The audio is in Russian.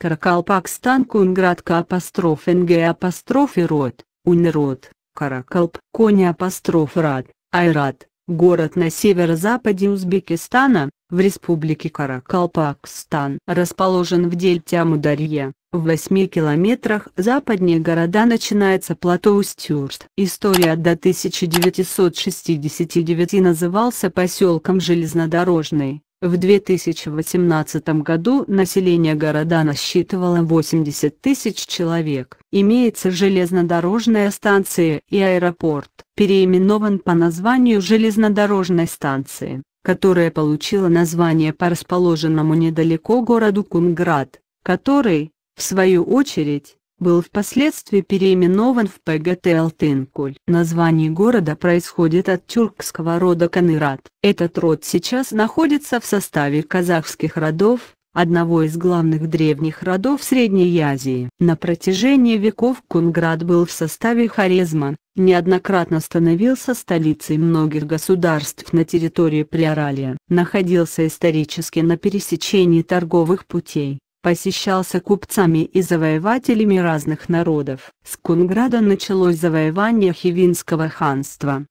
Каракалпакстан Кунградка апостроф НГ апостроф Род, Унирод, Каракалп, Коня апостроф Рад, Айрат, город на северо-западе Узбекистана, в республике Каракалпакстан. Расположен в дельте Амударье, в 8 километрах западнее города начинается плато Устюрт. История до 1969 назывался поселком Железнодорожный. В 2018 году население города насчитывало 80 тысяч человек. Имеется железнодорожная станция и аэропорт, переименован по названию железнодорожной станции, которая получила название по расположенному недалеко городу Кунград, который, в свою очередь, был впоследствии переименован в ПГТ Алтынкуль. Название города происходит от тюркского рода Канырат. Этот род сейчас находится в составе казахских родов, одного из главных древних родов Средней Азии. На протяжении веков Кунград был в составе Хорезма, неоднократно становился столицей многих государств на территории Приоралия. Находился исторически на пересечении торговых путей посещался купцами и завоевателями разных народов. С Кунграда началось завоевание Хивинского ханства.